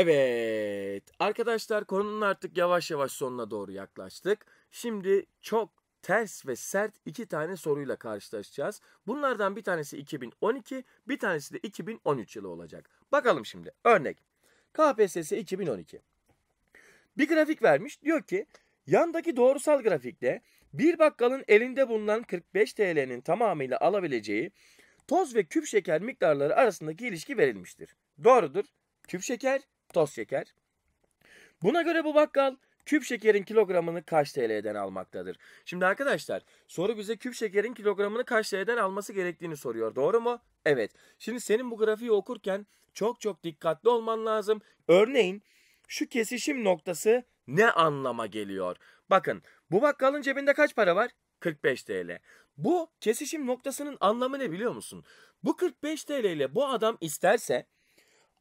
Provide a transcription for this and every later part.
Evet arkadaşlar konunun artık yavaş yavaş sonuna doğru yaklaştık. Şimdi çok ters ve sert iki tane soruyla karşılaşacağız. Bunlardan bir tanesi 2012, bir tanesi de 2013 yılı olacak. Bakalım şimdi örnek. KPSS 2012. Bir grafik vermiş diyor ki yandaki doğrusal grafikte bir bakkalın elinde bulunan 45 TL'nin tamamıyla alabileceği toz ve küp şeker miktarları arasındaki ilişki verilmiştir. Doğrudur. Küp şeker toz şeker. Buna göre bu bakkal küp şekerin kilogramını kaç TL'den almaktadır? Şimdi arkadaşlar soru bize küp şekerin kilogramını kaç TL'den alması gerektiğini soruyor. Doğru mu? Evet. Şimdi senin bu grafiği okurken çok çok dikkatli olman lazım. Örneğin şu kesişim noktası ne anlama geliyor? Bakın bu bakkalın cebinde kaç para var? 45 TL. Bu kesişim noktasının anlamı ne biliyor musun? Bu 45 TL ile bu adam isterse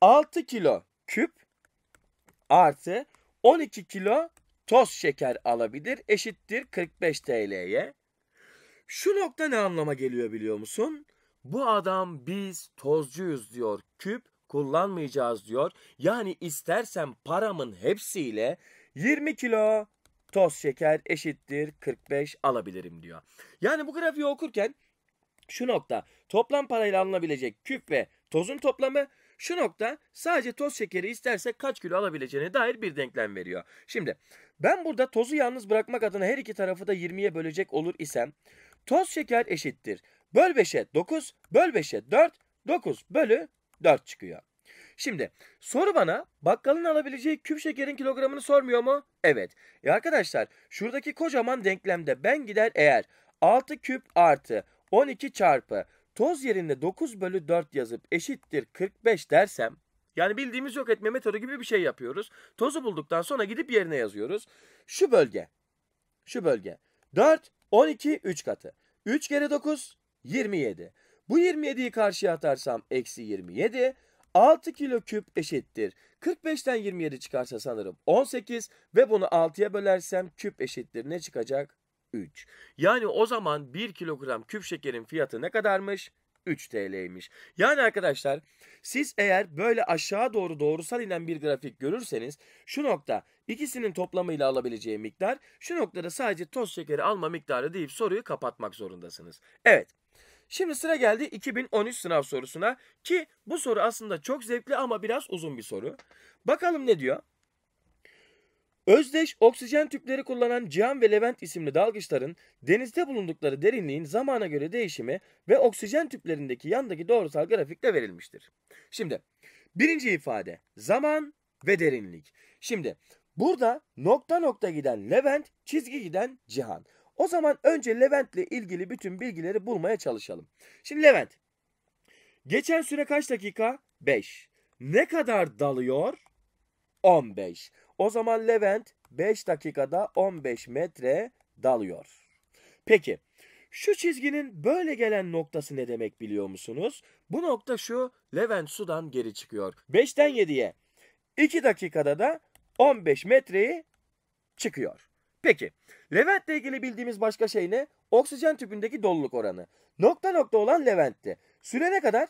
6 kilo küp artı 12 kilo toz şeker alabilir. Eşittir 45 TL'ye. Şu nokta ne anlama geliyor biliyor musun? Bu adam biz tozcuyuz diyor. Küp kullanmayacağız diyor. Yani istersen paramın hepsiyle 20 kilo toz şeker eşittir 45 alabilirim diyor. Yani bu grafiği okurken şu nokta toplam parayla alınabilecek küp ve tozun toplamı şu nokta sadece toz şekeri istersek kaç kilo alabileceğine dair bir denklem veriyor. Şimdi ben burada tozu yalnız bırakmak adına her iki tarafı da 20'ye bölecek olur isem toz şeker eşittir. Böl 5'e 9, böl 5'e 4, 9 bölü 4 çıkıyor. Şimdi soru bana bakkalın alabileceği küp şekerin kilogramını sormuyor mu? Evet. E arkadaşlar şuradaki kocaman denklemde ben gider eğer 6 küp artı 12 çarpı toz yerine 9 bölü 4 yazıp eşittir 45 dersem yani bildiğimiz yok etme metodu gibi bir şey yapıyoruz. Tozu bulduktan sonra gidip yerine yazıyoruz. Şu bölge. Şu bölge. 4, 12, 3 katı. 3 kere 9, 27. Bu 27'yi karşıya atarsam eksi 27. 6 kilo küp eşittir. 45'ten 27 çıkarsa sanırım 18 ve bunu 6'ya bölersem küp eşittir ne çıkacak? 3. Yani o zaman 1 kilogram küp şekerin fiyatı ne kadarmış? 3 TL'ymiş. Yani arkadaşlar siz eğer böyle aşağı doğru doğrusal inen bir grafik görürseniz şu nokta ikisinin toplamıyla alabileceği miktar şu noktada sadece toz şekeri alma miktarı deyip soruyu kapatmak zorundasınız. Evet. Şimdi sıra geldi 2013 sınav sorusuna ki bu soru aslında çok zevkli ama biraz uzun bir soru. Bakalım ne diyor? Özdeş, oksijen tüpleri kullanan Cihan ve Levent isimli dalgıçların denizde bulundukları derinliğin zamana göre değişimi ve oksijen tüplerindeki yandaki doğrusal grafikte verilmiştir. Şimdi birinci ifade zaman ve derinlik. Şimdi burada nokta nokta giden Levent, çizgi giden Cihan. O zaman önce Levent ile ilgili bütün bilgileri bulmaya çalışalım. Şimdi Levent, geçen süre kaç dakika? 5. Ne kadar dalıyor? 15. O zaman Levent 5 dakikada 15 metre dalıyor. Peki şu çizginin böyle gelen noktası ne demek biliyor musunuz? Bu nokta şu Levent sudan geri çıkıyor. 5'ten 7'ye 2 dakikada da 15 metreyi çıkıyor. Peki Levent ile ilgili bildiğimiz başka şey ne? Oksijen tüpündeki doluluk oranı. Nokta nokta olan Levent'ti. Süre ne kadar?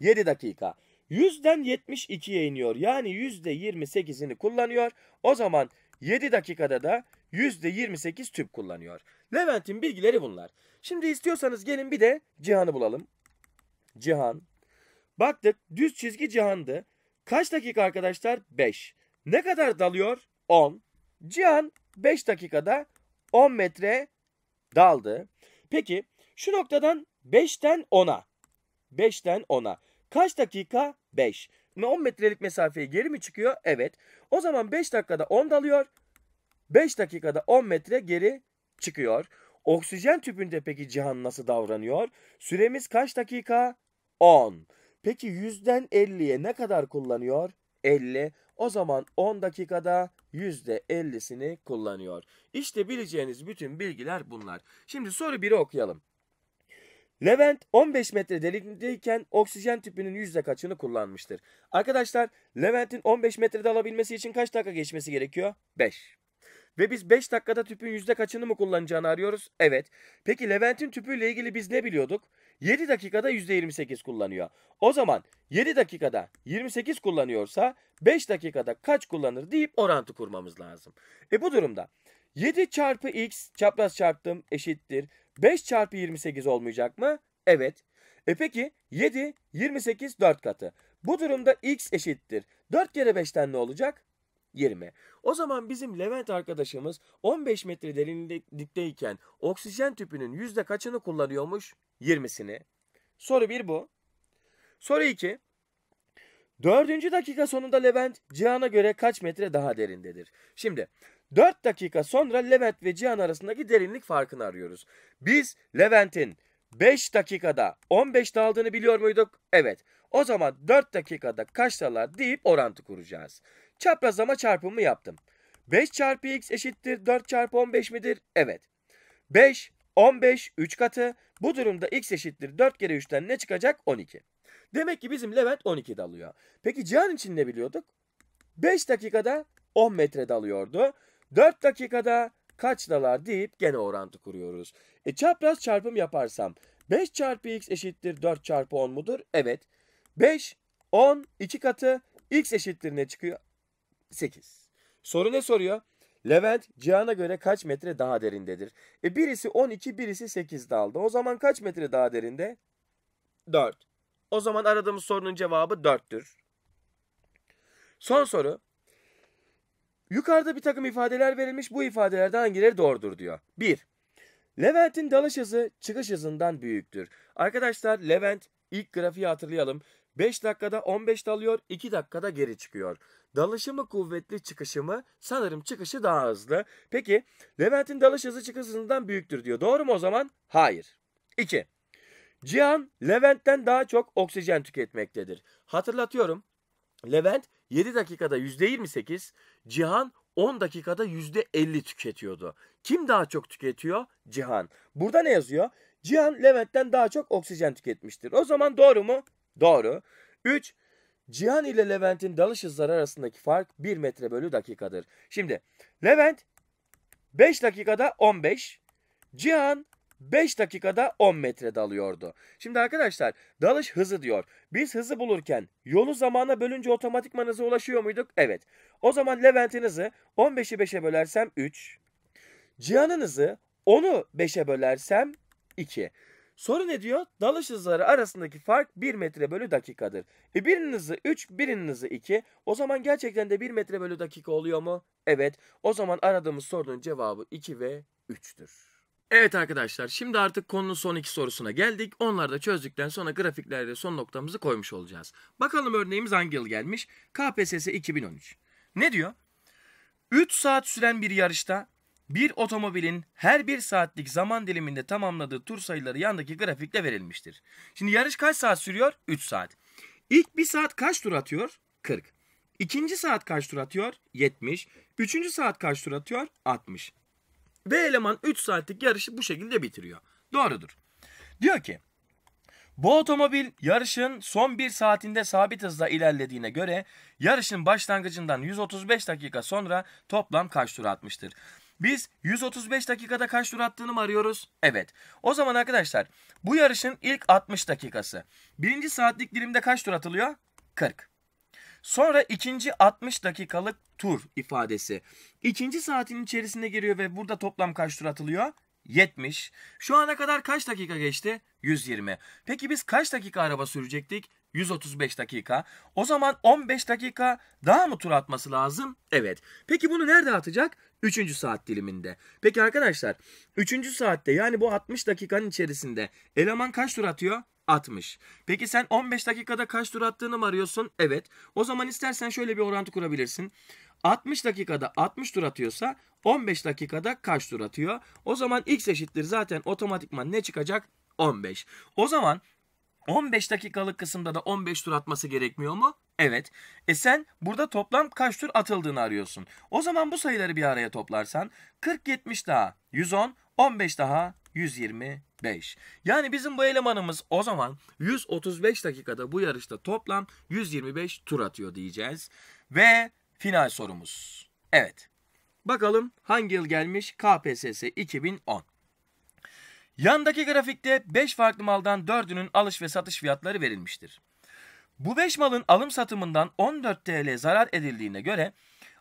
7 dakika. 100'den 72'ye iniyor. Yani %28'ini kullanıyor. O zaman 7 dakikada da %28 tüp kullanıyor. Levent'in bilgileri bunlar. Şimdi istiyorsanız gelin bir de Cihan'ı bulalım. Cihan. Baktık düz çizgi Cihan'dı. Kaç dakika arkadaşlar? 5. Ne kadar dalıyor? 10. Cihan 5 dakikada 10 metre daldı. Peki şu noktadan 5'ten 10'a. 5'ten 10'a. Kaç dakika? 5. 10 metrelik mesafeyi geri mi çıkıyor? Evet. O zaman 5 dakikada 10 dalıyor. 5 dakikada 10 metre geri çıkıyor. Oksijen tüpünde peki cihan nasıl davranıyor? Süremiz kaç dakika? 10. Peki 100'den 50'ye ne kadar kullanıyor? 50. O zaman 10 dakikada %50'sini kullanıyor. İşte bileceğiniz bütün bilgiler bunlar. Şimdi soru 1'i okuyalım. Levent 15 metre derinlikteyken oksijen tüpünün yüzde kaçını kullanmıştır? Arkadaşlar Levent'in 15 metrede alabilmesi için kaç dakika geçmesi gerekiyor? 5. Ve biz 5 dakikada tüpün yüzde kaçını mı kullanacağını arıyoruz? Evet. Peki Levent'in tüpüyle ilgili biz ne biliyorduk? 7 dakikada %28 kullanıyor. O zaman 7 dakikada 28 kullanıyorsa 5 dakikada kaç kullanır deyip orantı kurmamız lazım. E bu durumda 7 çarpı x çapraz çarptım eşittir. 5 çarpı 28 olmayacak mı? Evet. E peki 7, 28 4 katı. Bu durumda x eşittir. 4 kere 5'ten ne olacak? 20. O zaman bizim Levent arkadaşımız 15 metre derinlikteyken oksijen tüpünün yüzde kaçını kullanıyormuş? 20'sini. Soru 1 bu. Soru 2. Dördüncü dakika sonunda Levent Cihan'a göre kaç metre daha derindedir? Şimdi 4 dakika sonra Levent ve Cihan arasındaki derinlik farkını arıyoruz. Biz Levent'in 5 dakikada 15 aldığını biliyor muyduk? Evet. O zaman 4 dakikada kaç dalar deyip orantı kuracağız. Çaprazlama çarpımı yaptım. 5 çarpı x eşittir 4 çarpı 15 midir? Evet. 5, 15, 3 katı. Bu durumda x eşittir 4 kere 3'ten ne çıkacak? 12. Demek ki bizim Levent 12 dalıyor. Peki Cihan için ne biliyorduk? 5 dakikada 10 metre dalıyordu. 4 dakikada kaç dalar deyip gene orantı kuruyoruz. E çapraz çarpım yaparsam 5 çarpı x eşittir 4 çarpı 10 mudur? Evet. 5, 10, 2 katı x eşittir ne çıkıyor? 8. Soru ne soruyor? Levent Cihan'a göre kaç metre daha derindedir? E birisi 12 birisi 8 daldı. O zaman kaç metre daha derinde? 4. O zaman aradığımız sorunun cevabı 4'tür. Son soru. Yukarıda bir takım ifadeler verilmiş bu ifadelerden hangileri doğrudur diyor. 1. Levent'in dalış hızı çıkış hızından büyüktür. Arkadaşlar Levent ilk grafiği hatırlayalım. 5 dakikada 15 dalıyor 2 dakikada geri çıkıyor. Dalışı mı kuvvetli çıkışı mı? Sanırım çıkışı daha hızlı. Peki Levent'in dalış hızı çıkış hızından büyüktür diyor. Doğru mu o zaman? Hayır. 2. Cihan Levent'ten daha çok oksijen tüketmektedir. Hatırlatıyorum. Levent 7 dakikada %28, Cihan 10 dakikada %50 tüketiyordu. Kim daha çok tüketiyor? Cihan. Burada ne yazıyor? Cihan Levent'ten daha çok oksijen tüketmiştir. O zaman doğru mu? Doğru. 3. Cihan ile Levent'in dalış hızları arasındaki fark 1 metre bölü dakikadır. Şimdi Levent 5 dakikada 15, Cihan 5 dakikada 10 metre dalıyordu. Şimdi arkadaşlar dalış hızı diyor. Biz hızı bulurken yolu zamana bölünce otomatikman hıza ulaşıyor muyduk? Evet. O zaman Levent'in hızı 15'i 5'e bölersem 3. Cihan'ın hızı 10'u 5'e bölersem 2. Soru ne diyor? Dalış hızları arasındaki fark 1 metre bölü dakikadır. E birinin hızı 3, birinin hızı 2. O zaman gerçekten de 1 metre bölü dakika oluyor mu? Evet. O zaman aradığımız sorunun cevabı 2 ve 3'tür. Evet arkadaşlar şimdi artık konunun son iki sorusuna geldik. Onları da çözdükten sonra grafiklerde son noktamızı koymuş olacağız. Bakalım örneğimiz hangi yıl gelmiş? KPSS 2013. Ne diyor? 3 saat süren bir yarışta bir otomobilin her bir saatlik zaman diliminde tamamladığı tur sayıları yandaki grafikte verilmiştir. Şimdi yarış kaç saat sürüyor? 3 saat. İlk bir saat kaç tur atıyor? 40. İkinci saat kaç tur atıyor? 70. Üçüncü saat kaç tur atıyor? 60. B eleman 3 saatlik yarışı bu şekilde bitiriyor. Doğrudur. Diyor ki bu otomobil yarışın son bir saatinde sabit hızla ilerlediğine göre yarışın başlangıcından 135 dakika sonra toplam kaç tur atmıştır? Biz 135 dakikada kaç tur attığını mı arıyoruz? Evet. O zaman arkadaşlar bu yarışın ilk 60 dakikası. Birinci saatlik dilimde kaç tur atılıyor? 40. Sonra ikinci 60 dakikalık tur ifadesi. İkinci saatin içerisinde giriyor ve burada toplam kaç tur atılıyor? 70. Şu ana kadar kaç dakika geçti? 120. Peki biz kaç dakika araba sürecektik? 135 dakika. O zaman 15 dakika daha mı tur atması lazım? Evet. Peki bunu nerede atacak? 3. saat diliminde. Peki arkadaşlar 3. saatte yani bu 60 dakikanın içerisinde eleman kaç tur atıyor? 60. Peki sen 15 dakikada kaç tur attığını mı arıyorsun? Evet. O zaman istersen şöyle bir orantı kurabilirsin. 60 dakikada 60 tur atıyorsa 15 dakikada kaç tur atıyor? O zaman x eşittir zaten otomatikman ne çıkacak? 15. O zaman 15 dakikalık kısımda da 15 tur atması gerekmiyor mu? Evet. E sen burada toplam kaç tur atıldığını arıyorsun. O zaman bu sayıları bir araya toplarsan 40 70 daha 110, 15 daha 125. Yani bizim bu elemanımız o zaman 135 dakikada bu yarışta toplam 125 tur atıyor diyeceğiz. Ve final sorumuz. Evet. Bakalım hangi yıl gelmiş KPSS 2010. Yandaki grafikte 5 farklı maldan 4'ünün alış ve satış fiyatları verilmiştir. Bu 5 malın alım satımından 14 TL zarar edildiğine göre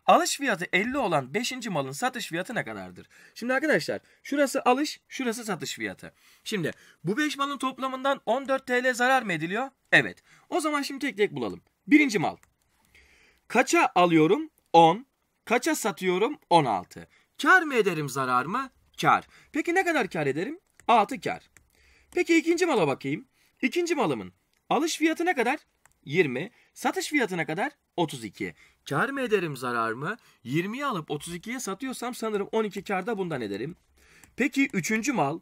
Alış fiyatı 50 olan 5. malın satış fiyatı ne kadardır? Şimdi arkadaşlar şurası alış, şurası satış fiyatı. Şimdi bu 5 malın toplamından 14 TL zarar mı ediliyor? Evet. O zaman şimdi tek tek bulalım. Birinci mal. Kaça alıyorum? 10. Kaça satıyorum? 16. Kar mı ederim zarar mı? Kar. Peki ne kadar kar ederim? 6 kar. Peki ikinci mala bakayım. İkinci malımın alış fiyatı ne kadar? 20. Satış fiyatına kadar 32. Kar mı ederim zarar mı? 20'yi alıp 32'ye satıyorsam sanırım 12 karda bundan ederim. Peki üçüncü mal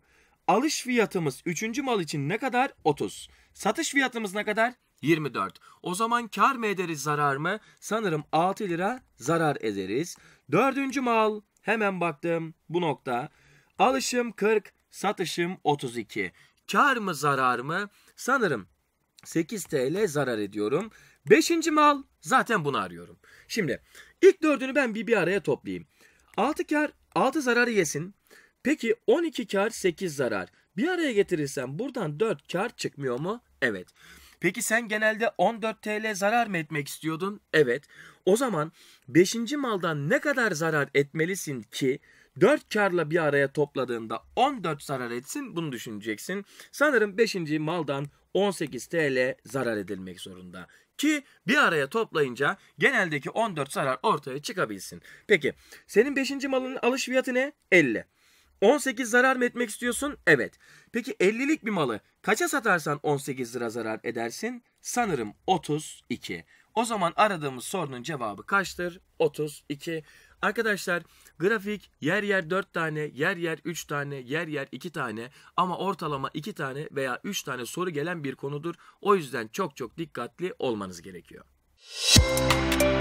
alış fiyatımız üçüncü mal için ne kadar? 30. Satış fiyatımız ne kadar? 24. O zaman kar mı ederiz zarar mı? Sanırım 6 lira zarar ederiz. Dördüncü mal hemen baktım bu nokta. Alışım 40, satışım 32. Kar mı zarar mı? Sanırım 8 TL zarar ediyorum. Beşinci mal zaten bunu arıyorum. Şimdi ilk dördünü ben bir bir araya toplayayım. Altı kar altı zararı yesin. Peki 12 kar 8 zarar. Bir araya getirirsem buradan 4 kar çıkmıyor mu? Evet. Peki sen genelde 14 TL zarar mı etmek istiyordun? Evet. O zaman 5. maldan ne kadar zarar etmelisin ki 4 karla bir araya topladığında 14 zarar etsin bunu düşüneceksin. Sanırım 5. maldan 18 TL zarar edilmek zorunda ki bir araya toplayınca geneldeki 14 zarar ortaya çıkabilsin. Peki senin 5. malının alış fiyatı ne? 50. 18 zarar mı etmek istiyorsun? Evet. Peki 50'lik bir malı kaça satarsan 18 lira zarar edersin? Sanırım 32. O zaman aradığımız sorunun cevabı kaçtır? 32. Arkadaşlar grafik yer yer 4 tane, yer yer 3 tane, yer yer 2 tane ama ortalama 2 tane veya 3 tane soru gelen bir konudur. O yüzden çok çok dikkatli olmanız gerekiyor. Müzik